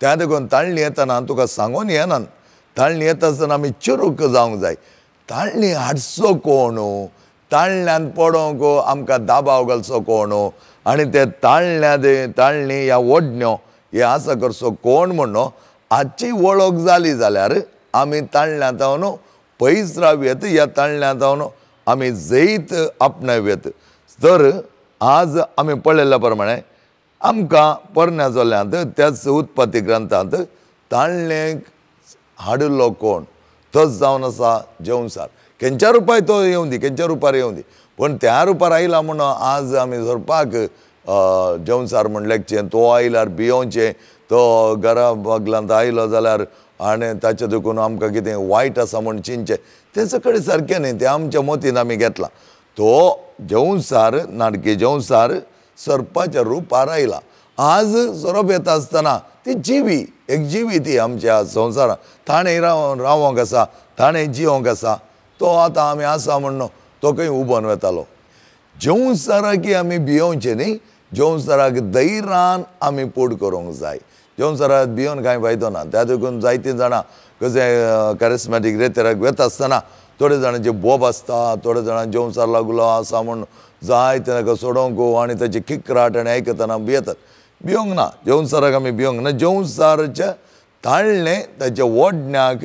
त्या देखून ताळणी येतना तुका सांगून येना ताळणी येता आसतना आमी चिरूक जावंक जाय ताळणी हाडचो कोण हो? ताळण्यान पडोंक हो आमकां दाबाव घालचो कोण हो? आनी ते ताळण्या दे ताळणी ह्या ओडण्यो हे आसा करचो कोण म्हणून हाची वळख जाली जाल्यार आमी ताळण्या जावन पयस रावयेत ह्या ताळण्या जावन आमी जैत आपणावेत तर आज आमी पळयल्या प्रमाणे आमकां पोरण्या चल्यात त्याच उत्पत्ती ग्रंथांत ताणले हाडिल्लो कोण तोच जावन आसा जेवसार खंयच्या रुपाय तो येवं दी खंयच्या रुपार येवं दी पूण त्या रुपार आयला म्हणून आज आमी झरपाक जेवसार म्हणल्याचें तो आयल्यार बियोचें तो घरा बगलांत आयलो जाल्यार आनी ताचे देखून आमकां कितें वायट आसा म्हण चिंतचें तें सकाळी सारकें न्ही तें आमच्या मतीन आमी घेतलां तो सार नाटकी सार सरपाच्या रूप आयला आज सोरोप येता आसतना ती जिवी एक जिवी ती आमच्या संवसारांत ताणें राव रावोंक आसा ताणें जिवोंक आसा तो आतां आमी आसा म्हणून तो खंय उबोन वेतालो की आमी भियोवचे न्ही जेवसाराक दैरान आमी पोट करूंक जाय जेवसाराक भियोन कांय फायदो ना त्या देखून जायतीं जाणां कशें कॅरिस्मॅटीक रेतेराक वेता आसतना थोडे जाणांचे बोब आसता थोडे जाणां जेवसार लागलो आसा म्हणून जायत्या नका सोडोंको आणि त्याची खिक्राट आणि ऐकताना भियेतात भियोंक ना जेवणसाराक आमी भियोंक ना जेवणसारच्या ताळणें ताच्या ओढण्याक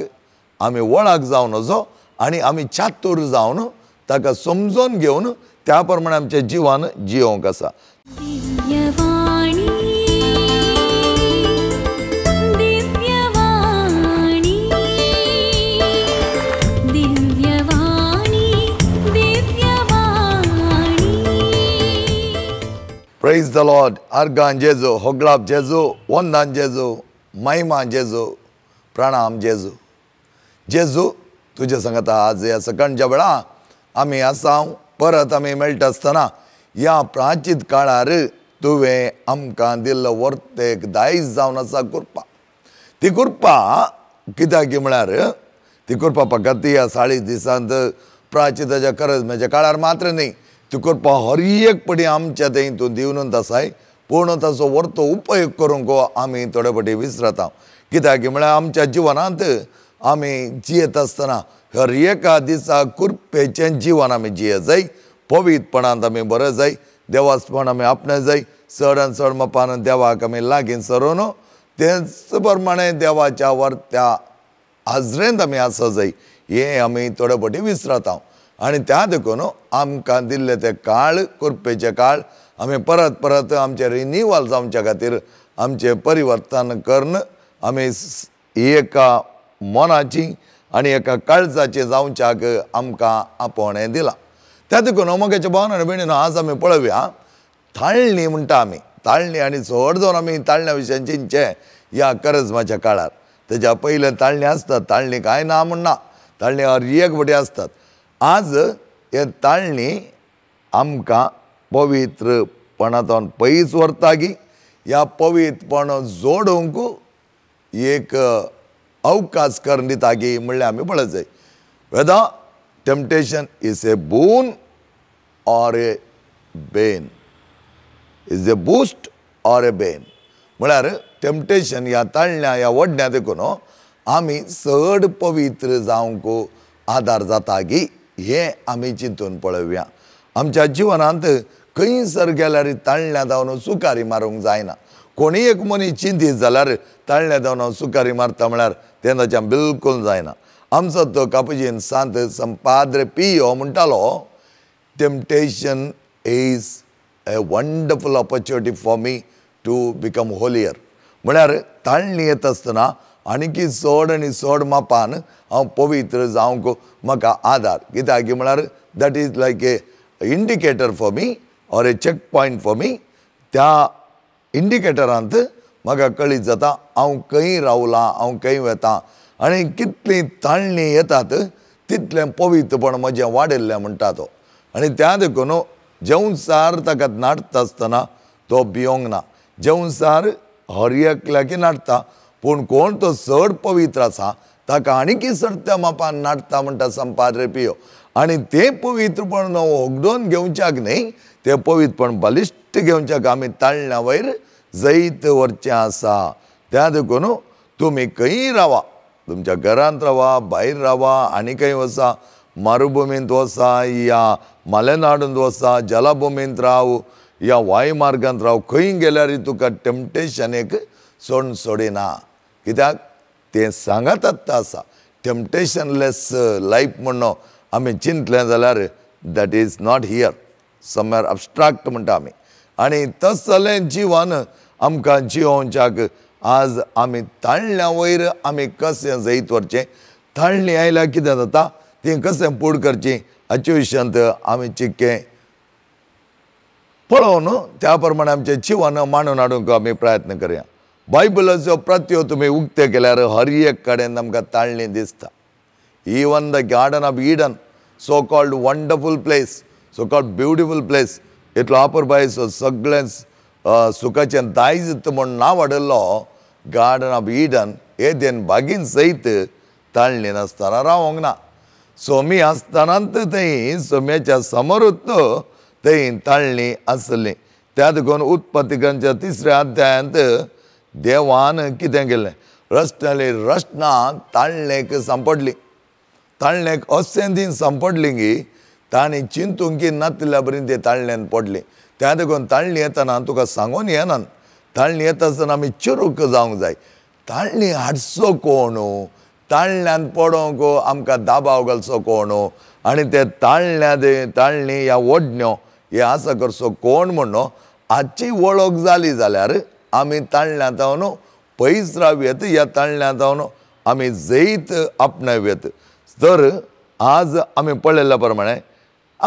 आमी वळाक जावन असो आनी आमी चातूर जावन ताका समजून घेऊन त्याप्रमाणे प्रमाणे आमच्या जिवान असा आसा Praise the Lord. Argan Jesu, जेजू Jesu, Wandan Jesu, Maima Jesu, जेजू Jesu. जेजू तुझ्या सांगता आज या सकाळच्या वेळा आम्ही असा परत आम्ही मेळटा आसतना ह्या प्राचीत काळार तुवें आमकां दिल्लो वर्तेक दायज जावन आसा कुरपा ती कुरपा कित्याक की म्हळ्यार ती कुरपा फकत ती ह्या साळीस दिसांत प्राचीताच्या प्राचिताच्या करजम्याच्या काळार मात्र न्ही ते करपा हर एक पटी आमच्या ते तूं दिवनूच आसाय पूण ताचो व्हरतो उपयोग करूंक आमी थोडे पटी विसरता कित्याक की म्हळ्यार आमच्या जिवनांत आमी जियेत आसतना हर एका दिसा कुर्पेचें जिवन आमी जियेत जाय पवीतपणांत आमी बरं जाय देवासपण आमी आपणें जाय आनी चड मपान देवाक आमी लागीं सरोन तेच प्रमाणे देवाच्या वर्त्या आजरेंत आमी आसा जाय हें आमी थोडे पटी विसरता आणि त्या देखून आमकां दिल्ले ते काळ कोरपेचे काळ आम्ही परत परत आमचे रिनिवल जावचे खातीर आमचे परिवर्तन करून आम्ही एका मनाची आणि एका काळजाचे जावच्याक आमकां आपोवणें दिला त्या देखून मगेच्या भावना आनी आज आमी पळोवया ताळणी म्हणटा आम्ही ताळणी आणि चड जोर आम्ही ताळण्या विशयी चिंचे ह्या करजमाच्या काळार तेज्या पयलें ताळणी आसतात ताळणी काय ना म्हण ना ताळणी हर एक वटी असतात आज हे ताळणी आमकां पैस पयस गी ह्या पवित्रपण जोडूंक एक अवकाश करून की म्हणल्यार आमी पळत जाय Veda temptation is a boon or a bane is a boost or a bane म्हळ्यार टेम्पटेशन ह्या ताळण्या ह्या वडण्या देखून आमी चड पवित्र जावंक आदार गी हे आम्ही चिंतून पळव्या आमच्या जिवनांत सर गेल्यार ताळण्या जाऊन सुकारी मारूंक जायना कोणी एक मनीस चिंतीत जाल्यार ताळण्या धावन सुकारी मारता म्हळ्यार ते ताच्या बिलकूल जायना आमचो तो कापुजीन सांत संपाद्र पियो म्हणटालो temptation is a wonderful opportunity for me to become holier म्हळ्यार ताळणी येत आसतना आणखी सोड आनी सोड मापान हांव पवित्र जावंक म्हाका आदार कित्याक की म्हळ्यार that is like a indicator for me or a check point for me त्या इंडिकेटरांत म्हाका कळीत जाता हांव खंय रावलां हांव खंय वेतां आनी कितली ताळणी येतात तितलें पवित्रपण म्हजें वाडयल्लें म्हणटा तो आनी त्या देखून जेवसार ताका नाटता आसतना तो भियोंक ना जेवसार हर एकल्याकी नाटता पूण कोण तो चड पवित्र आसा ताका सर सर्त्या मापान नाटता म्हणटा संपाद्रे पियो आनी तें पवित्रपण ओगडोवन घेवच्याक न्ही तें पवित्रपण बलिश्ट घेवच्याक आमी ताळण्या वयर जैत व्हरचें आसा त्या देखून तुमी खंयी रावा तुमच्या घरांत रावा भायर रावा आनी खंय वसा मारुभुमींत वसा या मलेनाडूंत वसा जलाभुमींत राव या वायुमार्गांत राव खंय गेल्यार तुका एक सोड सोडिना कित्याक तें सांगात आत्तां आसा टेम्पटेशनलेस लायफ uh, म्हणून आमी चिंतलें जाल्यार that is not here somewhere abstract म्हणटा आमी आनी तस जालें जिवान आमकां जिवोवच्याक आज आमी ताळण्या वयर आमी कसं जैत व्हरचें ताळणी आयल्यार कितें जाता तें कसं पूड करचें हाचे विशयांत आमी चिक्कें पळोवन त्या प्रमाणे आमच्या जिवान मांडून हाडूंक आमी प्रयत्न करया ಬೈಬಲಸ್ಸು ಪ್ರತಿಯೊತ್ತು ಮೇ ಉಕ್ತೆ ಕೆಲವರು ಹರಿಯ ಕಡೆ ನಮ್ಗೆ ತಳ್ಳಿ ದಿಸ್ತ ಈ ಒಂದು garden of Eden so called wonderful place so called beautiful place ఇట్లా ఆపర్ బాయ్స్ సగ్లెన్స్ సుఖచన్ దాయిజిత్ మొన్న వడల్లో గార్డెన్ ఆఫ్ ఈడన్ ఏ దేని బగిన్ సైత్ తళ్ళిన స్థనరా వంగన సొమి అస్తనంత తై సొమ్యాच्या समोरच तै तळणी असली त्यात कोण उत्पत्ती ग्रंथ तिसऱ्या अध्यायांत देवान कितें केल्लें रचतली रचना ताळ्ळेक ताळणेक ताळ्ळेक असेंदीन सांपडली गी ताणी चिंतूंक की नातल्या पर्यंत ते ताळ्ळ्यान पडली त्या देखून ताळणी येतना तुका सांगून येनात ताळणी येता आसतना आमी चिरूक जावंक जाय ताळणी हाडचो कोण हो? ताळण्यान पडोंक आमकां दाबाव घालचो कोण हो? आनी ते दे ताळणी ह्या ओडण्यो हे आसा करचो कोण म्हणून हाची वळख जाली जाल्यार આમે पैस राहूयात या ताणल्याताओनो आम्ही जैत आपणाव्यात तर आज आम्ही पळयल्या प्रमाणे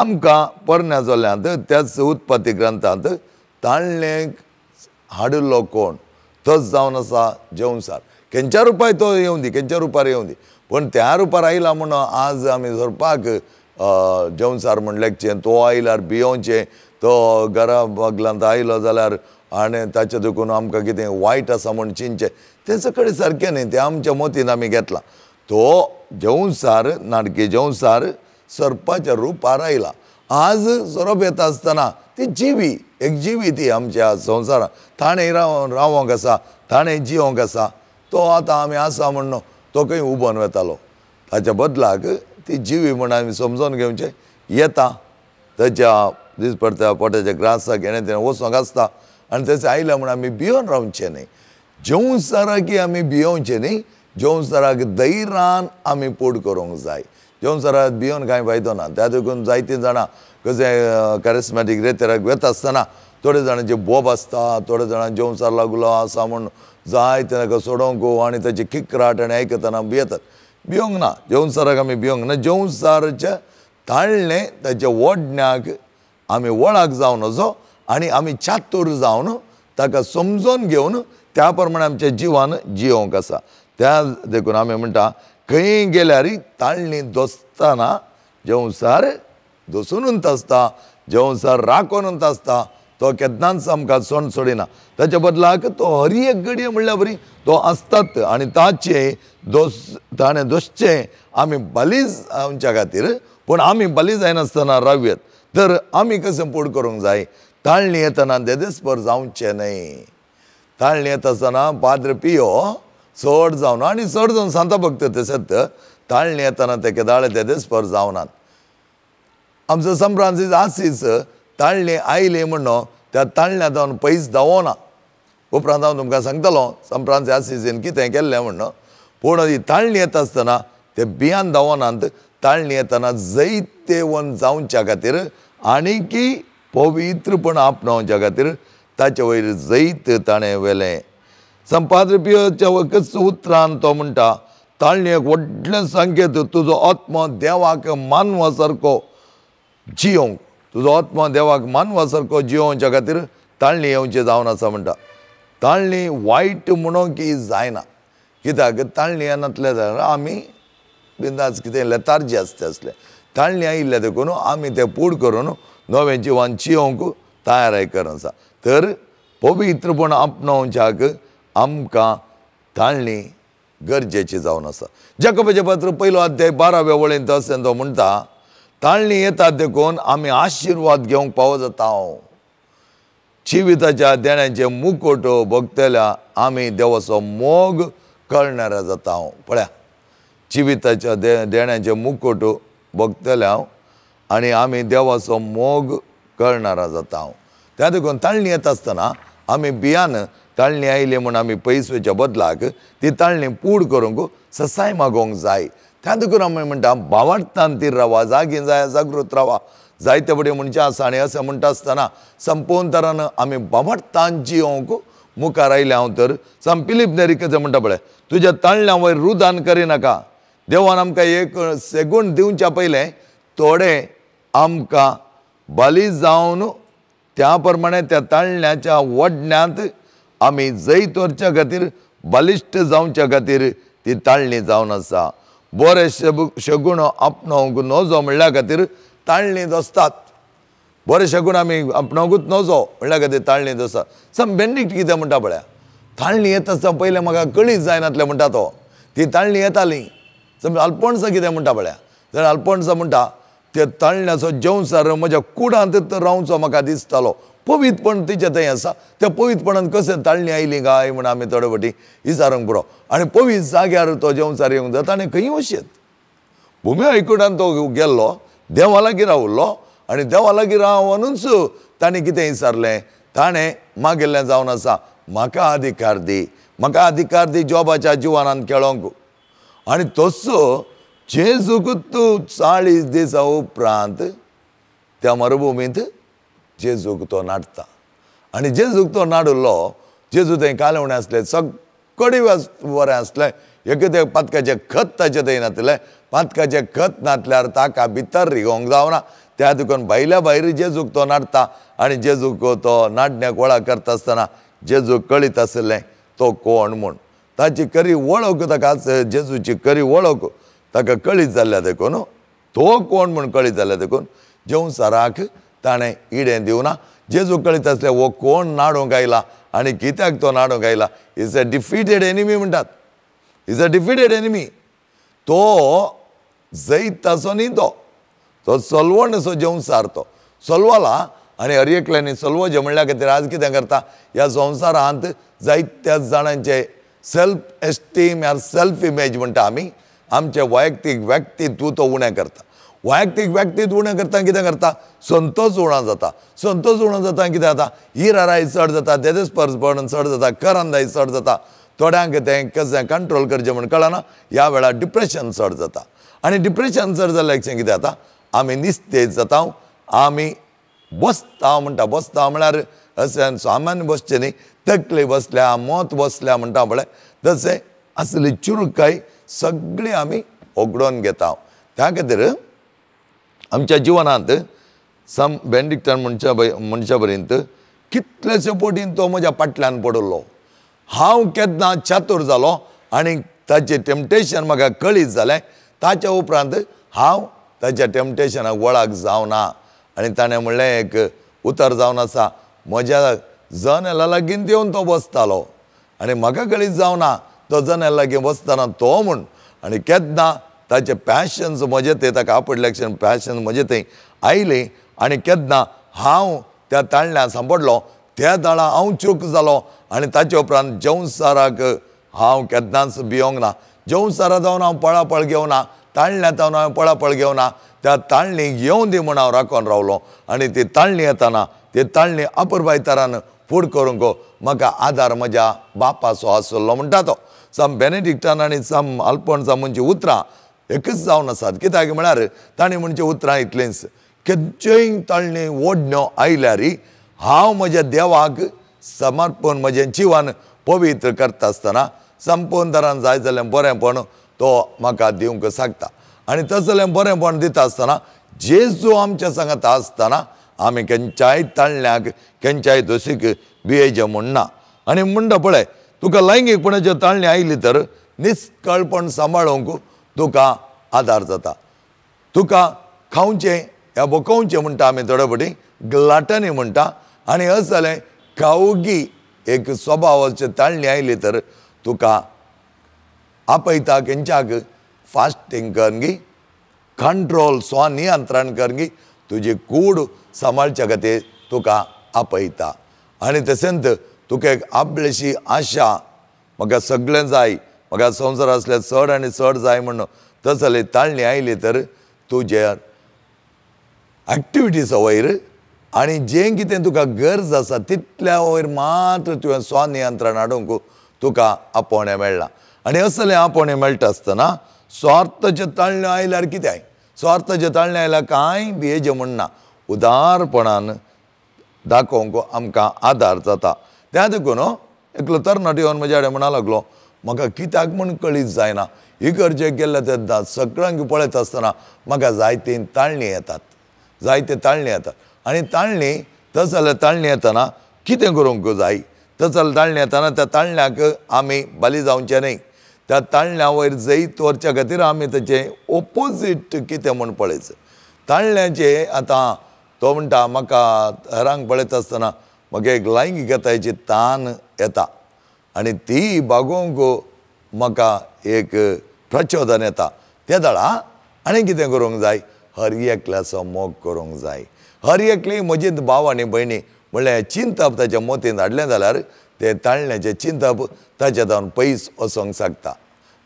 आमकां पोरण्या त्याच उत्पत्ती ग्रंथांत ताणलें हाडिल्लो कोण तोच जावन आसा जेवणसार केंच्या रुपार तो येवं दी केंच्या रुपार येवं दी पण त्या रुपार आयला म्हणून आज आमी झरपाक जेवणसार म्हणल्याकचें तो आयल्यार बियोवचें तो घरा बगलांत आयलो जाल्यार आनी ताचे देखून आमकां कितें वायट आसा म्हण चिंतचें तें सकडेन सारकें न्ही तें आमच्या मतीन आमी घेतलां तो जेवसार नाटकी जेवसार सरपाच्या रुपार आयला आज सरप येता आसतना ती जिवी एक जिवी ती आमच्या संवसारांत ताणें राव रावोंक आसा ताणें जियोंक आसा तो आतां आमी आसा म्हण न्हू तो खंय उबोन वेतालो ताच्या बदलाक ती जिवी म्हण आमी समजोन घेवचें येता ताच्या पडत्या पोटाच्या ग्रासाक येणे तेणें वचोंक आसता आणि ते आईला म्हणून आम्ही बियोन रावचे नाही जेवून की आम्ही न्ही जेवण दैरान दही रान आमी पोड करूंक जाय जेवण सराक बियोन कांय फायदो ना त्या देखून जायते जाणां कसे कॅरिस्मॅटिक रेतेराक वेता आसतना थोडे जाणांचे बोब आसता थोडे जाणां जेवण लागलो आसा म्हणून जाय ते ताका सोडोंक आनी ताची किकराट आणि आयकतना भियेतात भियोंक ना जेवणसाराक आम्ही आमी ना जेवण ताळणे त्याच्या ताच्या आम्ही आमी वळाक जावन असो आणि आम्ही चातूर जाऊन ताका समजून घेऊन त्याप्रमाणे आमच्या जिवान जिवंक आसा त्या देखून आम्ही म्हणटा खंय गेल्यार ताळणी दोसतना जेवसार दोसुनूच आसता जेवसार राखोनूच आसता तो केन्नाच आमकां सण सोडिना ताच्या बदलाक तो हर एक गडी म्हणल्यार बरी तो आसतात आणि ताचे दोस ताणें दोसचें आमी बलीज आमच्या खातीर पूण आमी बली जायनासतना राव्यात तर आमी कशें पूड करूंक जाय ತಾಳ್ನಿ ದೆದಿಸ್ಪರ್ जावं चेन्नई ताळणी येत असताना पाद्र पियो चड जाऊन आणि चढ जावन सांता भक्त सत्य ताळणी येतना ते तेदेस्पर जावनात आमचो आमचं आसीस ताळणी आयली म्हणो त्या ताळण्या पैस पयस ना उपरांत हांव तुमकां सांगतलो सन आसीस कितें केल्लें म्हणो पूण ही ताळणी येता आसतना ते बियान धांवनात ताळणी येतना जैत वन जावच्या खातीर आनीकी पवित्रपण आपणावच्या खातीर ताचे वयर जैत ताणें व्हेलें संपाद्र पियोच्या एकच उतरान तो म्हणटा ताळणे एक व्हडलें संकेत तुजो आत्मो देवाक मानवा सारको जियोवंक तुजो आत्मा देवाक मानवा सारको जियोवच्या खातीर ताळणी येवचें जावन आसा म्हणटा ताळणी वायट म्हणोंक की जायना कित्याक ताळणी नातल्या जाल्यार आमी बिंदास कितें लेतार्जी आसता आसलें ताळणी आयिल्ल्या देखून आमी तें पूड करून ನೋವೆಂಚಿವಂಚಿಯೋಂಕು ತಯಾರಾಯ್ಕರಂಸ तर पवित्रपण आपणावच्याक आमकां ताळणी गरजेची जावन आसा जकबेचे पात्र पयलो अध्याय बाराव्या वळेंत असें तो म्हणटा ताळणी येता देखून आमी आशिर्वाद घेवंक पावो जाता हांव जिविताच्या देण्याचे मुकोटो भोगतल्या आमी देवाचो मोग कळणाऱ्या जाता हांव पळया जिविताच्या दे देण्याचे मुकोटो भोगतल्या हांव आणि आमी देवाचो मोग करणारा जाता हांव त्या देखून ताळणी येता आसतना आम्ही बियान ताळणी आयली म्हणून आम्ही पयसुच्या बदलाक ती ताळणी पूड करूंक ससाय मागोवंक जाय त्या देखून आम्ही म्हणटा भावार्थान ती रावा जागी जाय जागृत रावा जायते बडे मनशां आसा आनी असं म्हणटा आसतना संपोवन तरान आमी तांची जियोवंक मुखार आयलें हांव तर साम पिलीप नेरीकेचें म्हणटा पळय तुज्या ताळण्या वयर रुदान करिनाका देवान आमकां एक सेगूण दिवच्या पयलें थोडे आमकां बली जावन त्या प्रमाणे त्या ताळण्याच्या वडण्यात आम्ही जैत वरच्या खातीर बलिश्ट जावच्या खातीर ती ताळणी जावन आसा बरे शब शगूण आपणावंक नजो म्हणल्या खातीर ताळणी दसतात बरे शगूण आमी आपणावंकूच नजो म्हणल्या खातीर ताळणी सम बेनिक्ट कितें म्हणटा पळय ताळणी येता आसता पयलें म्हाका कळीच जायनातलें म्हणटा तो ती ताळणी येताली सम अल्पणसा कितें म्हणटा पळया जाल्यार अल्पणसा म्हणटा ते ताळण्याचो जंसार म्हज्या कुडांत रावचो म्हाका दिसतालो पवितपण तिचे थंय आसा त्या पवितपणान कशें ताळणी आयली काय म्हण आमी थोडे फावटी विचारूंक पुरो आनी पवीत जाग्यार तो जंसार येवंक जाता आनी खंय वशेत भुमी आयकुडान तो गेल्लो देवा लागीं रावल्लो आनी देवा लागीं रावनूच ताणें कितें विचारलें ताणें मागेल्लें जावन आसा म्हाका अधिकार दी म्हाका अधिकार दी जॉबाच्या जिवानान खेळोंक आनी तसो చేజొగుతూ चाळीस दिसा उपरांत त्या मरुभूमीत जेजूक तो नाटता आणि जेजूक तो नाडुल्लो जेजू थंय कालवणें आसलें सगळें बरें आसलें एक ते पातकाचें खत ताचें थंय नातलें पातकाचें खत नातल्यार ताका भितर रिगोंक जावना त्या दुकान भायल्या भायर जेजूक तो नाटता आनी जेजूक तो नाडण्याक गोळा करता आसतना जेजूक कळीत आसलें तो कोण म्हूण ताची करी वळख ताका जेजूची करी वळख ताका कळीत जाल्ल्या देखून तो कोण म्हूण कळीत जाल्या देखून जेवसाराक ताणें इडें दिवना जो कळीत आसलें हो कोण नाडूंक आयला आनी कित्याक तो नाडूंक आयला इज अ डिफिटेड एनिमी म्हणटात इज अ डिफिटेड एनिमी तो जैत तासो न्ही तो तो सोलवण असो जेवसार तो सोलवाला आनी हर एकल्यानी जे म्हणल्या खातीर आज कितें करता ह्या संवसारांत जायत्या जाणांचे self esteem or self image म्हणटा आमी आमचे वैयक्तीक व्यक्तित्व करता वैयक्तिक व्यक्तित्व उणें करता कितें करता संतोश उणा जाता संतोश उणो जाता कितें जाता हिराराय चड जाता तेजें स्पर्शपण चड जाता करंदाय चड जाता थोड्यांक तें कसं कंट्रोल करचें म्हण कळना ह्या वेळार डिप्रेशन चड जाता आनी डिप्रेशन चड जाल्ल्याचें कितें जाता आमी निस्तेज जाता आमी बसता म्हणटा बसता म्हळ्यार अशें सामान्य बसचें न्ही तकली बसल्या मोत बसल्या म्हणटा म्हळ्यार तशें असली चुरकाय सगळें आमी ओगडोन घेता त्या खातीर आमच्या जिवनांत सम बँडिक्टन मनशा मनशा पर्यंत कितलेशे पटीन तो म्हज्या फाटल्यान पडलो हांव केन्ना चातूर जालो आनी ताचें टेम्पटेशन म्हाका कळीत जालें ताच्या उपरांत हांव ताच्या टेम्पटेशनाक वळाक जावना आनी ताणें म्हणलें एक उतर जावन आसा म्हज्या जनेला लागीन देवन तो बसतालो आनी म्हाका कळीत जावना तो जण लागीं वचतना तो म्हण आणि केदना ताचे पॅशन्स म्हजे ते ताका आपडलेक्शन पॅशन्स म्हजे थंय आयले आणि केदना हांव त्या ताळण्या सांपडलो त्या ताळा हांव चूक जालो आणि ताचे उपरांत जवसाराक हांव केदनाच भियोंक ना जवसारा जावन हांव पळापळ घेवना ताळण्या जावन हांव पळापळ घेवना त्या ताळणीक येवन दी म्हूण हांव राखोन रावलो आनी ती ताळणी येताना ती ताळणी आपुरबाय तरान फूड करूंक म्हाका आदार म्हज्या बापाचो आसलो म्हणटा तो हो. सम बेनेडिक्टान आनी साम आल्पोन्सा म्हणजे उतरां एकच जावन आसात कित्याक म्हळ्यार ताणें म्हणजे उतरां इतलेंच केज्जेय ताळणी ओडण्यो आयल्यारी हांव म्हज्या देवाक समर्पण म्हजें जिवन पवित्र करता आसतना दरान जाय जाल्यार बरेंपण तो म्हाका दिवंक सांगता आनी तसलें बरेंपण दिता आसतना जेजू आमच्या सांगात आसतना खंयच्याय ಕೆಂಚಾಯ್ खंयच्याय दोशीक बियेचे ಬಿಯೇಜ म्हणना आणि म्हणटा पळय तुका लैंगीकपणाची ताळणी आयली तर निस्कळपण सांबाळूंक तुका आदार जाता तुका खावचें या बोकोवचें म्हणटा आमी थोडे फटी ग्लाटनी म्हणटा आनी अस जालें खावगी एक स्वभावाचे ताळणी आयली तर तुका आपयता खंयच्याक फास्टिंग करगी कंट्रोल स्वा नियंत्रण करगी तुजे कूड सांबाळच्या खातीर तुका आपयता आणि तसंत तुका एक आपलेशी आशा म्हाका सगळें जाय म्हाका संवसार असल्या चड आणि चड जाय म्हण तस ताळणी आयली तर तुज्या एक्टिविटी वयर आणि जे कितें तुका गरज आसा तितल्या वयर मात्र तुवें स्वनियंत्रण हाडूंक तुका आपोवणें मेळ्ळां आनी असलें आपोवणें मेळटा आसतना स्वार्थाच्यो ताळण्यो आयल्यार कितें स्वार्थ जताळण्याला कांय भियेजें म्हणना उदारपणान दाखोवंक आमकां आदार जाता त्या देखून एकलो तरणाटो येवन म्हज्या कडेन म्हणा लागलो म्हाका कित्याक म्हूण कळीत जायना ही गरजे केल्या तेन्ना सगळ्यांक पळयत आसतना म्हाका जायतीन ताळणी येतात जायते ताळणी येतात आनी ताळणी तस जाल्यार ताळणी येतना कितें करूंक जाय तस जाल्यार ताळणी येताना त्या ताळण्याक आमी बाली जावचे न्ही त्या ताळण्या वयर जैत वरच्या खातीर आमी त्याचे ओपोजीट कितें म्हूण पळयच ताळण्याचे आतां तो म्हणटा म्हाका हेरांक पळयता आसतना म्हाका एक लैंगिकतायेची तान येता आनी ती बागोवंक म्हाका एक प्रचोदन येता ते धाडा आनी कितें करूंक जाय हर एकल्याचो मोग करूंक जाय हर एकली म्हजी भाव आनी भयणी म्हणल्यार चिंतप ताच्या मोतीन हाडलें जाल्यार ते ताळण्याचें चिंतप ताचे जावन पयस वचोंक शकता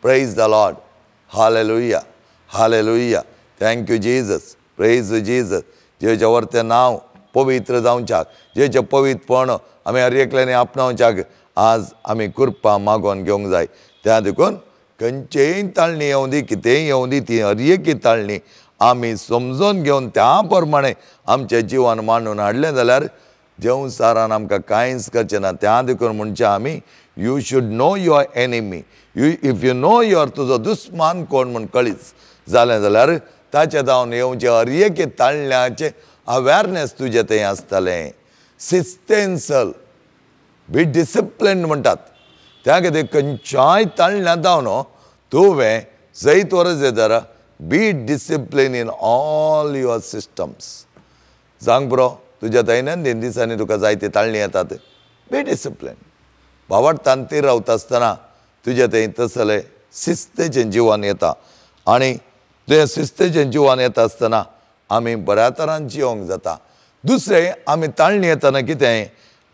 praise the Lord hallelujah hallelujah thank you Jesus praise Jesus जेवच्या वरते नांव पवित्र जावच्याक जे पवित्रपण आमी हर एकल्यानी आपणावच्याक आज आमी कृपा मागोवन घेवंक जाय त्या देखून खंयचेय ताळणी येवं दी कितेंय येवं दी ती एकी ताळणी आमी समजून घेवन त्या प्रमाणे आमचें जिवन मांडून हाडलें जाल्यार करचें ना त्या देखून ముంచే आमी you should know your enemy you if you know your तुजो दुस्मान कोण म्हूण कळीच जालें जाल्यार ताचे धांवन येवचे अर्येके ताळण्याचे अवेरनेस तुजें तें आसतलें सिस्टेन्सल बी डिसिप्लिन म्हणटात त्या खातीर खंयच्याय ताळण्या धांवन हो. तुवें जैत वरस येतार be discipline in all your systems सांग बरो तुझ्या दैनंदिन दिसांनी तुका जायते ताळणी येतात बे डिसिप्लीन भावार्थान ते रावता आसतना तुज्या ते तसले शिस्तेचे जिवान येता आणि ते शिस्तेचे जिवान येता आसतना आमी बऱ्या तरान जिवंक जाता दुसरें आमी ताळणी येतना कितें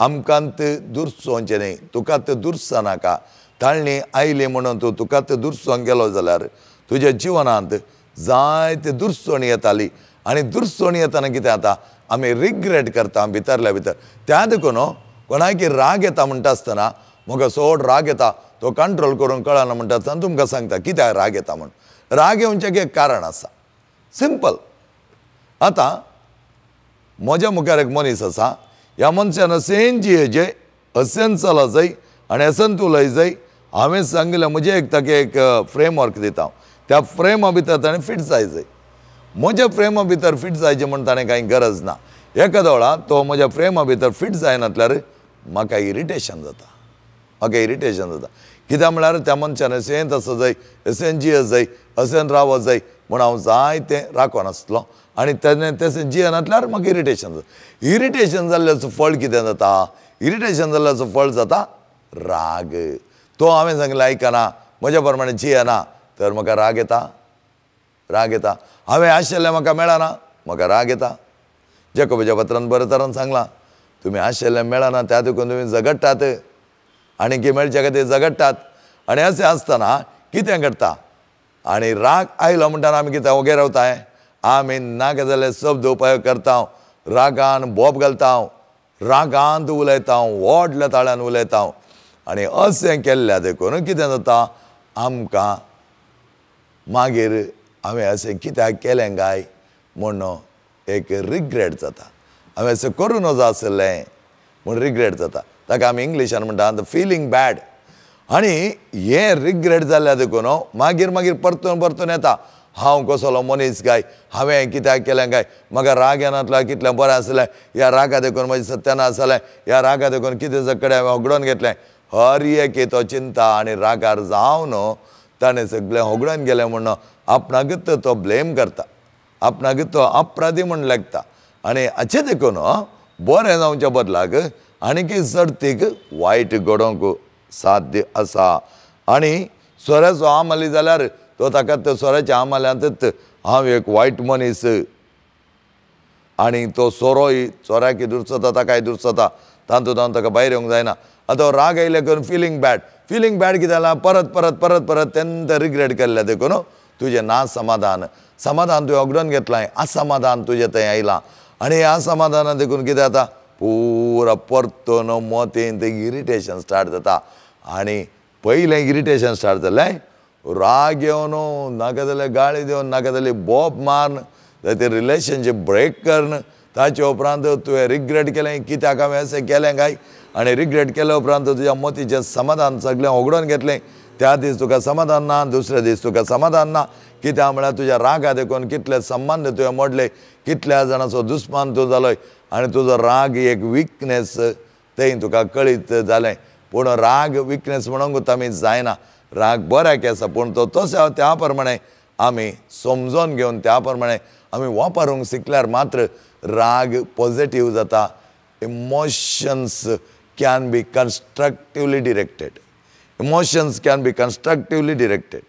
आमकां ते दुरसोचें न्ही तुका ते दुरसां नाका ताळणी आयली म्हणून तूं तुका ते दुरसोन गेलो जाल्यार तुज्या जिवनांत जायते दुरसोणी येताली आनी दुरसवणी येताना कितें जाता आमी रिग्रेट करता भितरल्या भितर त्या देखून कोणाकी राग येता म्हणटा आसतना मग सोड राग येता तो कंट्रोल करून कळना म्हणटा आसतना तुमकां सांगता कित्याक राग येता म्हण राग येवचें एक कारण आसा सिंपल आतां म्हज्या मुखार एक मनीस आसा ह्या मनशान जी हेजे जे चला जाय आनी असेंत उलय जाय हांवें सांगिल्लें म्हजे एक ताका एक फ्रेमवर्क दिता त्या फ्रेमा भितर ताणें फिट जाय जाय म्हज्या प्रेमा भितर फीट जायचें म्हण ताणें कांय गरज ना एका दोळा तो म्हज्या फ्रेमा भितर फीट जायनातल्यार म्हाका इरिटेशन जाता म्हाका इरिटेशन जाता कित्याक म्हळ्यार त्या मनशान एसेंत आसा जाय एसेंत जियस जाय असेन राव जाय म्हूण हांव जाय राखोन आसलो आनी तेन्ना तें जियेनांतल्यार म्हाका इरिटेशन जाता इरिटेशन जाल्ल्याचो फळ कितें जाता इरिटेशन जाल्ल्याचो फळ जाता राग तो हांवें सांगलें आयकना म्हज्या प्रमाणे जियना तर म्हाका राग येता हांवें అవే म्हाका मेळना मग राग येता जकोबेच्या पत्रान बरे तरान सांगला तुम्ही आशिल्लें मेळना त्या देखून तुम्ही झगडटात आणि की मेळचे ते झगडटात आणि असे आसतना कितें करता आणि राग आयलो म्हणटाना आमी कितें ओगे रावताय आमी ना जाल्यार शब्द उपयोग करता रागान बोब घालता रागांत उलयता व्हडल्या ताळ्यान उलयता आणि असें केल्ल्या देखून कितें जाता आमकां मागीर हांवें अशें कित्याक केलें गाय म्हूण एक रिग्रेट जाता हांवें असें करूं नजो आसलें म्हूण रिग्रेट जाता ताका आमी इंग्लिशान म्हणटा द फिलींग बॅड आनी हें रिग्रेट जाल्ल्या देखून हो, मागीर मागीर परतून परतून येता हांव कसलो मनीस काय हांवें कित्याक केलें काय म्हाका राग येनातलो कितलें बरें आसलें ह्या रागा देखून म्हजें सत्याना जालें ह्या रागा देखून कितें जकडे हांवें होगडोवन घेतलें हर एक तो चिंता आनी रागार जावन हो, ताणें सगळें होगडोवन गेलें म्हणून आपणागत तो ब्लेम करता आपणागत तो अपराधी म्हूण लागता आणि हाचे देखून बरें जावच्या बदलाक आणखी सर्तीक वायट घडोवंक साध्य असा आणि स्वराचो आम आली जाल्यार तो ताका त्या सोऱ्याच्या आमाल्यांतच हांव एक वायट मनीस आणि तो सोरोय चोराक की जाता ताकाय दुरूस्त जाता तातूंत हांव ताका भायर येवंक जायना आतां हो राग आयले करून फिलींग बॅड फिलींग बॅड कितें जालां परत परत परत परत तेन्ना रिग्रेट केल्ल्या देखून तुझे ना समाधान समाधान तुवें वगडोवन घेतलाय असमाधान तुजें थंय आयलां आनी ह्या समाधानान देखून कितें जाता पुरो परतून मतीन ते इरिटेशन स्टार्ट जाता आनी पयलें इरिटेशन स्टार्ट जालें राग येवन नाका जाल्यार गाळी दिवन नाका जाल्यार बोब मारन जाल्यार ते रिलेशनशीप ब्रेक करन ताचे उपरांत तुवें रिग्रेट केलें कित्याक हांवें अशें केलें काय आनी रिग्रेट केल्या उपरांत तुज्या मतीचें समाधान सगळें ओगडोवन घेतलें त्या दिस तुका समाधान ना दुसऱ्या दीस तुका समाधान ना कित्याक म्हळ्यार तुज्या रागा देखून कितले संबंद तुवें मोडले कितल्या जाणांचो दुस्मान तूं जालो आनी तुजो राग एक विकनेस तें तुका कळीत जालें पूण राग विकनेस म्हणूंकूच आमी जायना राग बऱ्याक आसा पूण तो तसो त्या प्रमाणे आमी समजोन घेवन त्या प्रमाणे आमी वापरूंक शिकल्यार मात्र राग पॉझिटीव जाता emotions can be constructively directed emotions can be constructively directed.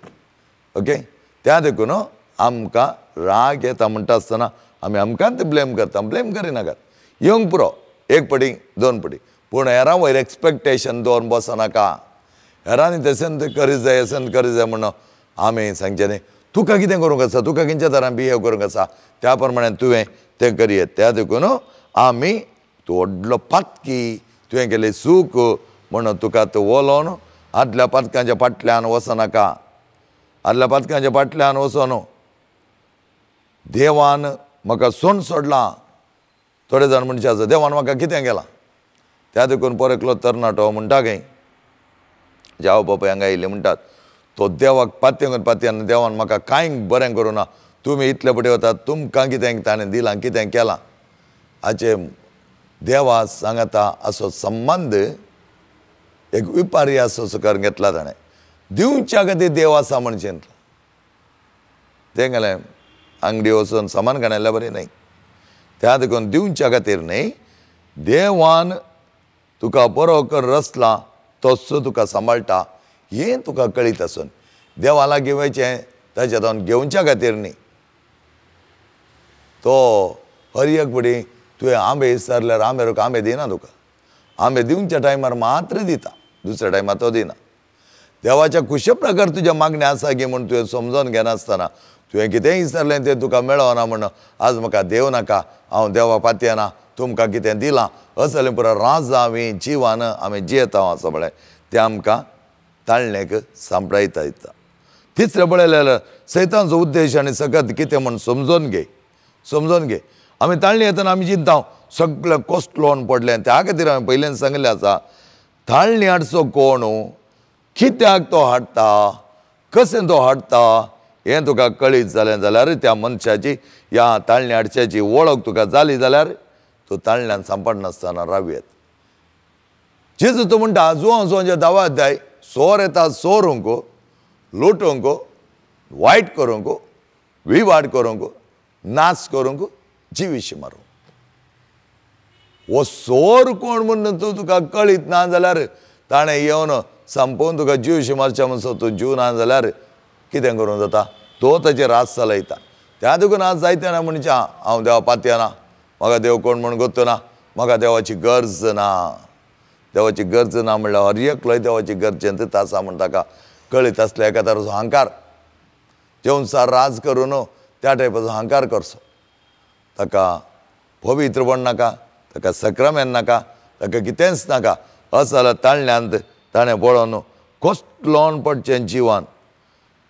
Okay त्या देखून आमकां राग येता म्हणटा आसतना आमी आमकांच ब्लेम करता ब्लेम करिनाकात येवंक पुरो एक पटी दोन पटी पूण हेरा वयर एक्सपेक्टेशन दवरून बसनाका हेरांनी तशें करीत जाय असें करीत जाय म्हणून आमी सांगचे न्ही तुका कितें करूंक आसा तुका किंच्या तरान बिहेव करूंक आसा त्या प्रमाणे तुवें तें करये त्या देखून आमी तो व्हडलो पातकी तुवें केलें सूख म्हणून तुका तो वलोवन आदल्या पाटल्यान फाटल्यान वसनाका आदल्या पातकांच्या पाटल्यान वचोन देवान म्हाका सोन सोडला थोडे जाण मनशां आसा देवान म्हाका कितें केलां त्या देखून परकलो तरणाटो म्हणटा गे जाव बापाय हांगा येयले म्हणटात तो देवाक पात्य करून पातयेन देवान म्हाका कांय बरें करूं ना तुमी इतले फुडें वतात तुमकां कितें ताणें दिलां कितें केलां हाचे देवा सांगता असो संबंद एक विपारी असं सुकार घेतला ताणें दिवच्या खातीर देव आसा म्हणचें तें घालें आंगडी वचून सामान घाणायला बरें न्हय त्या देखून दिवच्या खातीर न्हय देवान तुका बरो कर रचला तोच तुका सांबाळटा हें तुका कळीत आसून देवा लागीं वयचें ताचे घेवच्या खातीर न्ही तो हर एक फुडें तुवें आंबे विस्तारल्यार आंबे रोख आंबे दिना तुका आंबे दिवच्या टायमार मात्र दिता दुसऱ्या टायमा तो दिना देवाच्या खुशे प्रकार तुज्या मागणी आसा गे म्हूण तुवें समजोन घेनासतना तुवें कितेंय विसरलें तें तुका मेळोना म्हण आज म्हाका देव नाका हांव देवा पातयेना तुमकां कितें दिलां असलें पुरो राज आमी जिवान आमी जियेता असो म्हळें तें आमकां ताळणेक सांपडायता दिता तिसरें पळयलें जाल्यार सैतांचो उद्देश आनी सकत कितें म्हण समजोन घे समजोन घे आमी ताळणी येतना आमी चिंता सगळें कसलोन पडलें त्या खातीर हांवें पयल्यान सांगलें आसा धाळणी आडसो कोण कित्याक तो हाडटा कसं तो हाडटा हें तुका कळीत जालें जाल्यार त्या मनशाची ह्या ताळणी हाडच्याची वळख तुका जाली जाल्यार तूं ताळण्यान सांपडनासतना रावं येता जेजू तूं म्हणटा आजो जे दावा दाय सोर येता सोरूंक लुटूंक वायट करूंक विवाड करूंक नाच करूंक जिवीशी मारूंक हो सोर कोण म्हणून तूं तुका कळीत ना जाल्यार ताणें येवन संपोवन तुका जीव शिमारचे म्हणसो तूं जीव ना जाल्यार कितें करूंक जाता तो ताचे रास चलयता त्या देखून आज जायते ना म्हणचे हांव देवा पातया ना म्हाका देव कोण म्हण गोत्तो ना म्हाका देवाची गरज ना देवाची गरज ना म्हणल्यार हर एकलोय देवाची गरजेंत आसा म्हण ताका कळीत आसल्या एका अहंकार हांकार सार राज करून त्या टायपाचो अहंकार करचो ताका पवित्र नाका ताका सक्रमेन नाका ताका कितेंच नाका असो जाल्यार ताळण्यांत ताणें पळोवन कोसलोन पडचें जिवान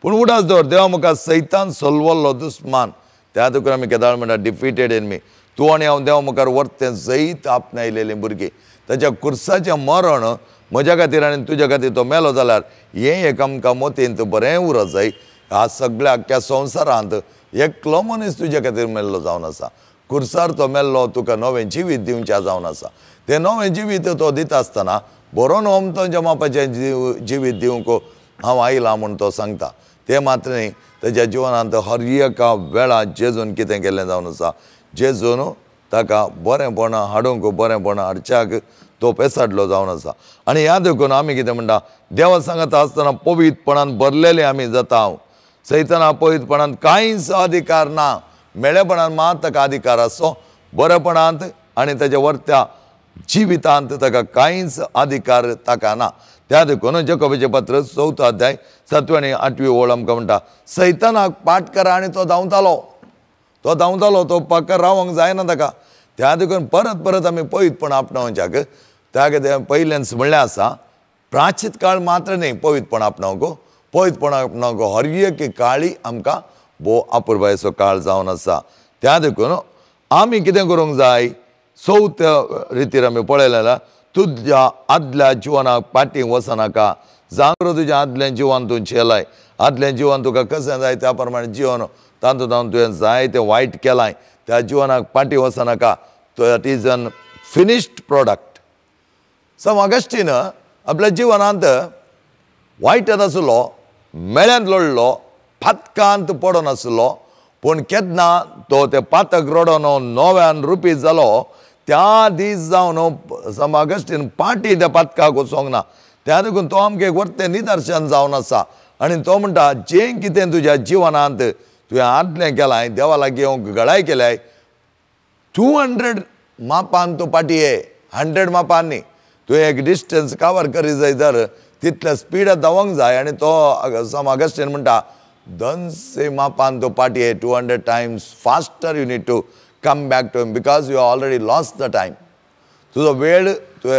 पूण उडास दवर देवा मुखार सैतान सोलवल्लो दुस्मान त्या तुका आमी केदार म्हणटा डिफिटेड एन मी तूं आनी हांव देवा मुखार तें सैत आपण येयलेलें भुरगीं ताच्या कुर्साचें मरण म्हज्या खातीर आनी तुज्या खातीर तो मेलो जाल्यार हें एकामेका आमकां मोतींत बरें उरत जाय आज सगळ्या अख्ख्या संवसारांत एकलो मनीस तुज्या खातीर मेल्लो जावन आसा खुर्सार तो मेल्लो तुका नवें जिवीत दिवच्या जावन आसा ते नवें जिवीत तो दिता आसतना बरोवन होम तो जमापाचें जीव जिवीत दिवंक हांव आयलां म्हूण तो सांगता ते मात्र न्ही ताच्या जिवनांत हर एका वेळा जेजून कितें केल्लें जावन आसा जेजून ताका बरेंपण हाडूंक बरेंपण हाडच्याक तो पेसाडलो जावन आसा आनी ह्या देखून आमी कितें म्हणटा देवा सांगता आसतना पवीतपणान भरलेले आमी जाता सैतना पवीतपणान कांयच अधिकार ना मेळेपणान मात ताका अधिकाराचो बरेपणांत आनी त्याच्या वरत्या जिवितांत ताका कांयच अधिकार ताका ना त्या देखून जकोबेचे पत्र चवथो अध्याय सातवी आनी आठवी ओळ आमकां म्हणटा सैतानाक पाट करा आनी तो धांवतालो तो धांवतालो तो पाकार रावंक जायना ताका त्या देखून परत परत आमी पळयत पूण आपणावच्याक त्या पयल्यान म्हणलें आसा प्राचीत काळ मात्र न्ही पवितपण आपणावको पवितपण आपणावको हर काळी आमकां बो आपुरबायेचो काळ जावन आसा त्या देखून आमी कितें करूंक जाय चवथ रितीर आमी पळयलें जाल्यार तुज्या आदल्या जिवनाक पाटी वचनाका जांगरो तुज्या आदलें जिवन तूं शेलाय आदलें जिवन तुका कशें जाय त्या प्रमाणे जिवन तातूंत तातून तुवें जाय तें वायट केलाय त्या जिवनाक पाटी वचनाका that is unfinished product सम ऑगस्टीन आपल्या जिवनांत वायट आसलो मेळ्यांत लढलो पातकांत पडो नासलो पूण केन्ना तो ते पातक रडोन नव्यान रुपी जालो त्या दीस जावन हो समागश्टीन पाटी त्या पातकाक वचोंक ना त्या देखून तो एक वरते निदर्शन जावन आसा आनी तो म्हणटा जें कितें तुज्या जिवनांत तुवें आदलें केलां देवा लागीं येवंक घडाय केल्याय टू हंड्रेड मापान तूं ये हंड्रेड न्ही तुवें एक डिस्टन्स कवर करी जाय तर तितले स्पीड धांवंक जाय आनी तो समागश्टीन म्हणटा Don't say Mapanto Patiye 200 times faster. You need to come back to him because you already lost the time. तुझं वेळ तु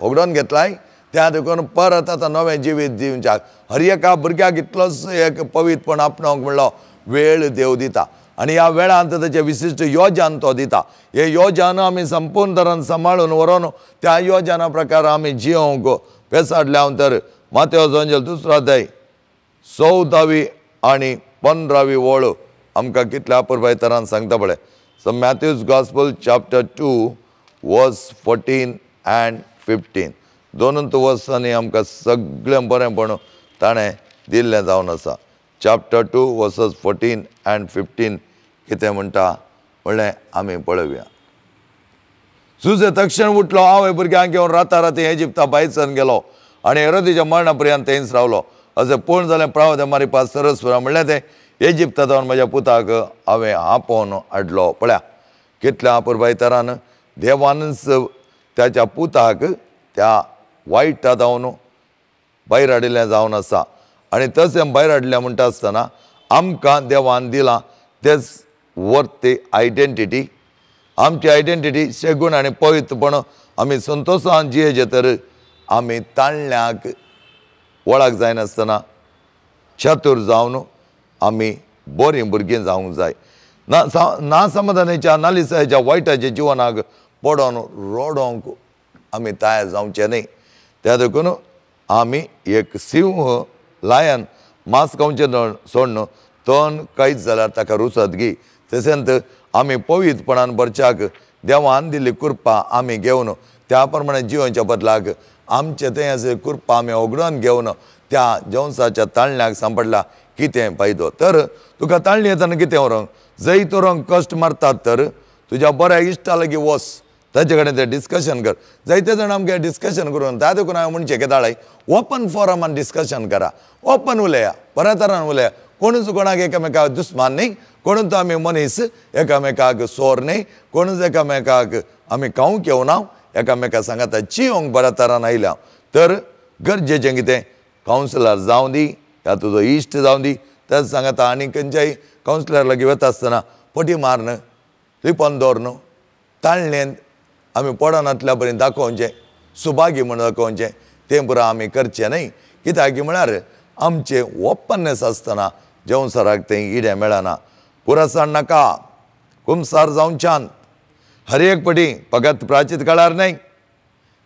होगडोन घेतलाय त्या देखून परत आतां नवें जिवीत दिवच्या हर एका भुरग्याक इतलोच एक पवितपण आपणावंक म्हणलो वेळ देव दिता आनी ह्या वेळांत ताचें विशिश्ट योजन तो दिता हे योजन आमी संपूर्ण तरान सांबाळून व्हरोन त्या योजना प्रकार आमी जियोवंक पेसाडल्या तर माथेव जोंजेल दै दय चौदावी आणि पंधरावी ओळ आमकां कितल्या अपुरबाय तरान सांगता पळय सो Matthew's gospel chapter two verse fourteen and fifteen दोनूच वर्सांनी आमकां सगळें बरेंपण ताणें दिल्लें जावन आसा chapter two verses fourteen and fifteen कितें म्हणटा म्हणलें आमी पळोवया सुजे तक्षण उठलो हांव हे भुरग्यांक घेवन राता राती जिपता बायसान गेलो आनी हेरोदीच्या मरणा पर्यंत थंयच रावलो असं पूर्ण जालें प्राव मारी पास सरस्वरा म्हणल्यार ते इजिप्तात वोन म्हज्या पुताक हांवें आपोवन हाडलो पळ्या कितल्या आपुरबाय तरान त्याच्या पुताक त्या वायटा जावन भायर हाडिल्लें जावन आसा आनी तसे भायर हाडलें म्हणटा आसतना आमकां देवान दिलां तेच वर्थ आयडेंटिटी आमची आयडेंटिटी शेगूण आनी पवित्रपण आमी संतोशान जियेचे तर आमी ताणल्याक वळख जायनासतना चतुर जावन आम्ही बरी भुरगीं जावंक जाय ना ना समाधानाच्या नालिसायच्या वायटाच्या जिवनाक पडोन रोडोंक आम्ही तयार जावचे न्ही त्या देखून आम्ही एक सिंह लायन मास्कचे सोडणं सोडन तण कांयच जाल्यार ताका रुसत गी आम्ही आमी पवितपणान भरच्याक देवान दिल्ली कृपा आमी घेवन त्या प्रमाणे जिवनच्या बदलाक आमचे तें असे कुरपा आमी ओगडोन घेवन त्या जोन्साच्या ताळण्याक सांपडला कितें फायदो तर तुका ताळणी येताना कितें व्हरोंक जंय रंग कश्ट मारतात तर तुज्या बऱ्या इश्टा लागी वस ताचे कडेन तें डिस्कशन कर जायते जाण आमगे डिस्कशन करून त्या देखून हांवें म्हणचें केदाळय ओपन फॉरमात डिस्कशन करा ओपन उलया बऱ्या तरान उलया कोणूच कोणाक एकामेकाक दुस्मान न्ही कोणूच आमी मनीस एकामेकाक सोर न्ही कोणूच एकामेकाक आमी खावंक येवना एकामेका सांगाता बऱ्या तरान आयला तर गरजेचें कितें कावन्सिलर जावं दी या तुजो इश्ट जावं दी तेच सांगाता आनी खंयच्याय कावन्सिलर लागीं वता आसतना फटी मार न्हय रिपोन दवर न्हू ताळणेन आमी पडनांतल्या पर्यंत दाखोवचें सुभागी म्हण दाखोवचें तें पुरो आमी करचें न्हय कित्याक की म्हळ्यार आमचें ओपननेस आसतना जेवणसाराक तें इडें मेळना पुरसाण नाका कुमसार छान हर एक पटी फकत प्राचीत काळार नाही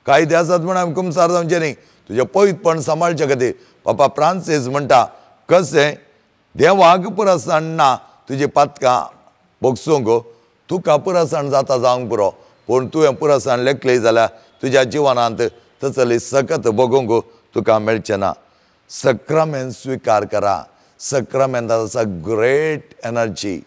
काही इतिहासात म्हण हुकूम कुमसार जावचे न्ही तुझे पयतपण सांबाळचे खातीर पापा फ्रांसीस म्हणटा कसे देवाक ना तुजी पातकां बोगसूंक तुका सण जाता जावंक पुरो पूण तुवें पुरासण लेखली जाल्यार तुज्या जिवनांत तसली सकत भोगूंक तुका मेळचें ना सक्रमेन स्विकार करा सक्रमेंतान आसा ग्रेट एनर्जी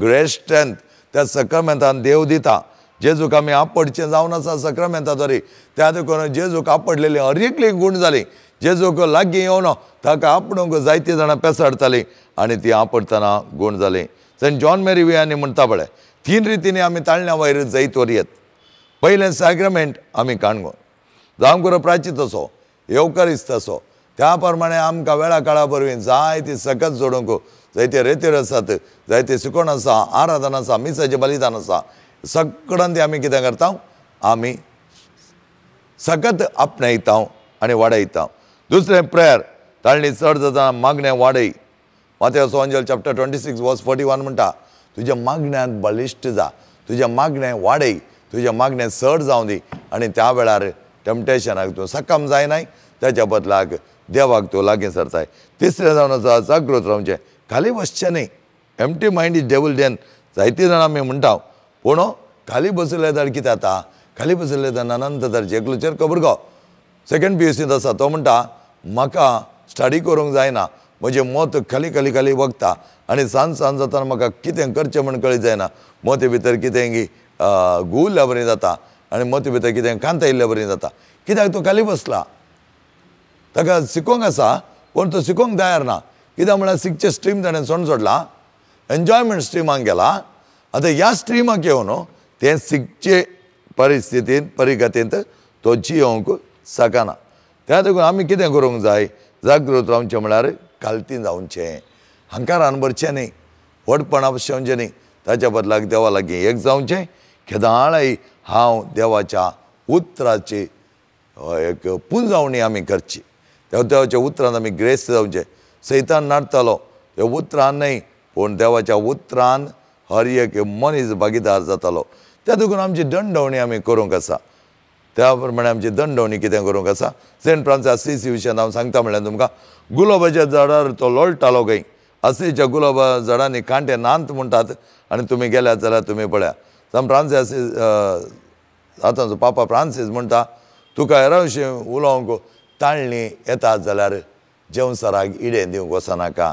ग्रेट स्ट्रेंथ त्या सक्रमेंतान देव दिता जेजूक आमी आपडचें जावन आसा सक्रामेंताद्वारे त्या देखून जेजूक आपडलेले हरेकले गुण गूण जेजूक लागीं येवन ताका आपडूंक जायते जाणां पेसाडतालीं आणि ती आपडताना गूण झाले सेंट जॉन मेरी वेयांनी म्हणता पळय तीन रितींनी आम्ही ताळण्या वयर जैत येत पयलें सॅक्रमेंट आम्ही काणगो जावं करो प्राचीत असो येवकारीस्त असो त्याप्रमाणे आमकां वेळा काळा वरवीं जायती सकत जोडूंक जायते रेतेर आसात जायते सुकोण आसा आराधन आसा मिसाचे बलिदान आसा सगळं ते आमी कितें करता आम्ही सकत आपणायता आणि वाडयता दुसरे प्रेयर ताळणी चड जाता मागणें वाडय माते सोंजल chapter twenty six verse forty one म्हणटा तुज्या मागण्यांत बलिश्ट जा तुजें मागणें वाडय तुज्या मागणें चड जावं दी आनी त्या वेळार टेम्पटेशनाक तूं सकाम जायनाय त्याच्या बदलाक देवाक तूं लागीं सरताय तिसरें जावन आसा जागृत रावचें खाली वसचें न्ही टी मायंड इज डेवल डेन जायती जाणां आमी म्हणटा पूण हो? खाली जाल्यार कितें जाता खाली बसले अनंत अनंत दर्जे खबर गो सेकंड पी एस सींत आसा तो म्हणटा म्हाका स्टडी करूंक जायना म्हजें मत खाली खाली खाली वगता आनी सांज सांज जाताना म्हाका कितें करचें म्हण कळीत जायना मते भितर कितें गुल्ल्या बरें जाता आनी मते भितर कितें कांत येयल्ल्या बरें जाता कित्याक तो खाली बसला ताका शिकोंक आसा पूण तो शिकोंक तयार ना कित्याक म्हळ्यार शिकचे स्ट्रीम ताणें सोडून सोडला एन्जॉयमेंट स्ट्रिमान गेला ಅದಕ್ಕೆ ಉನೋ ते सिगचे परिस्थितीन ಪರಿಗತಿಂತ तोची येऊक सकाना त्या देखून आम्ही किती करूंक जाय जागृत रावचे म्हणजे कालतीन जावचें हांकां भरचे न्ही व्हडपणा शेवचे न्ही ताच्या बदलाक देवा लागीं एक जावचें खेदाळाय हांव देवाच्या उतराची एक पुंजावणी आमी करची देवाच्या उतरान आमी ग्रेस्त जावचें सैतान नाडतालो हे उतरान न्हय पूण देवाच्या उतरान हर एक मनीस भागीदार जातालो त्या देखून आमची दंडवणी आमी करूंक आसा त्या प्रमाणे आमची दंडवणी कितें करूंक आसा सेंट फ्रांसीस आसिसी विशयान हांव सांगता म्हळ्यार तुमकां गुलाबाच्या झाडार तो लोळटालो खंय आसिच्या गुलाबा झाडांनी कांटे नांत म्हणटात आनी तुमी गेल्यात जाल्यार तुमी पळयात सम फ्रांसीस आसीस आतांचो पापा फ्रांसीस म्हणटा तुका हेरा उलोवंक ताळणी येतात जाल्यार जेवसाराक इडे दिवंक वचनाका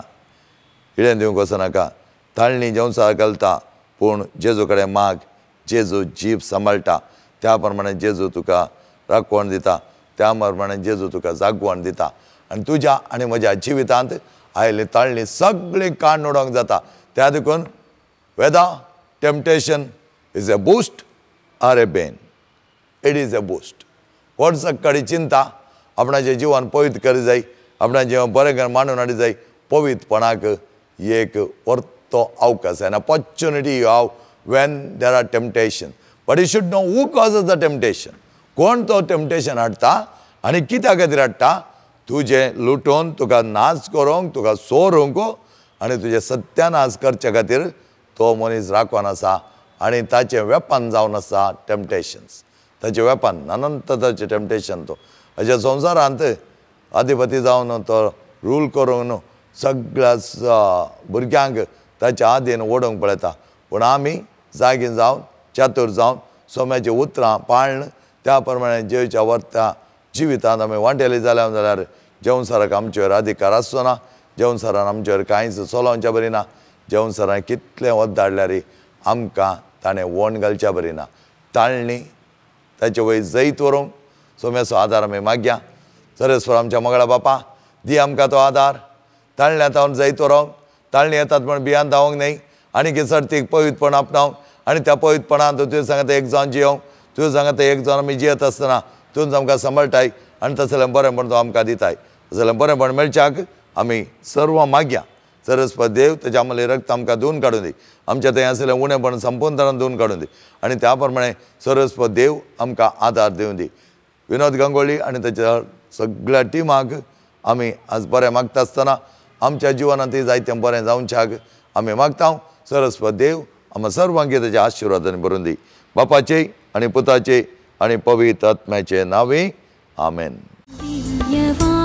इडें दिवंक वचनाका ताळणी जेवसार घालता पूण जेजू कडेन माग जेजू जीब सांबाळटा त्या प्रमाणे जेजू तुका राखवण दिता त्या प्रमाणे जेजू तुका जागवण दिता आनी तुज्या आनी म्हज्या जिवितांत आयली ताळणी सगळी काण उडोवंक जाता त्या देखून वेदा temptation is a boost or a bane it is a boost कोण सकाळी चिंता आपणाचें जिवन पवित्र करी जाय आपणाचें जिवन बरें मांडून हाडी जाय पवित्रपणाक एक वर्त तो अवकाश an opportunity you have when there are temptations. But you should know who cause the temptation. कोण तो टेम्पटेशन हाडटा आणि कित्या खातीर हाडटा तुजें लुटोवन तुका नाच करूंक तुका सोरूंक आणि तुजें सत्यानाश करचे खातीर तो मनीस राखोन आसा आनी ताचें वेपन जावन आसा टेम्पटेशन्स ताचें वेपन अनंत ताचें टेम्पटेशन तो हाज्या संवसारांत अधिपती जावन तो रूल करूंक न्हू सगळ्या भुरग्यांक ताच्या आधीन ओडोंक पळयता पूण आमी जागीन जावन चातूर जावन सोम्याची उतरां पाळण त्या प्रमाणे जेवच्या वर्त्या जिवितांत आमी वांटेले जाल्या जाल्यार जेवणसराक आमचेर अधिकार आसचो ना जेवणसरान आमचेर कांयच चलोवच्या बरी ना जेवणसरान कितलें वत धाडल्यार आमकां ताणें वण घालच्या बरी ना ताळणी ताचे वयर जैत व्हरूंक सोम्याचो आदार आमी मागया सरेस्वर आमच्या मंगळा बापा दी आमकां तो आदार ताळण्या तावन जैत व्हरूंक ताळणी येतात पण बियान धावंक न्हय आनी सर्तीक पवितपण आपणाव आनी त्या पवितपणान तुवें सांगता एक जावन जियेव तुवें सांगता एक जावन आमी जियेत आसतना तूं आमकां सांबाळटाय आनी तसलें बरेंपण तो आमकां दिताय तसलें बरेंपण मेळच्याक आमी सर्व माग्या सरस्पत देव त्याच्या आम्हाला रक्त आमकां धुवून काढून दे आमच्या थंय आसलें उणेपण संपूर्ण तरान धुवून काढून दी आणि त्या प्रमाणे देव आमकां आदार देऊन दी विनोद गंगोळी आणि त्याच्या सगळ्या टिमाक आमी आज बरें मागता आसतना आमच्या जिवनांतय जायतें बरें छाग आमी मागता सरस्वत देव आम्हाला सर्वांगी ताच्या आशिर्वादान बरोवन दी बापाचे आणि पुताचे आणि पवित्र आत्म्याचे नावे आमेन